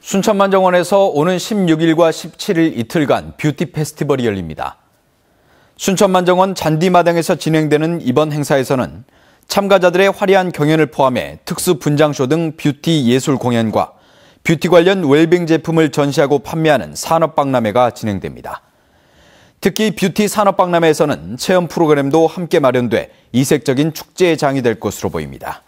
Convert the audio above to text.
순천만정원에서 오는 16일과 17일 이틀간 뷰티 페스티벌이 열립니다. 순천만정원 잔디마당에서 진행되는 이번 행사에서는 참가자들의 화려한 경연을 포함해 특수 분장쇼 등 뷰티 예술 공연과 뷰티 관련 웰빙 제품을 전시하고 판매하는 산업박람회가 진행됩니다. 특히 뷰티 산업박람회에서는 체험 프로그램도 함께 마련돼 이색적인 축제의 장이 될 것으로 보입니다.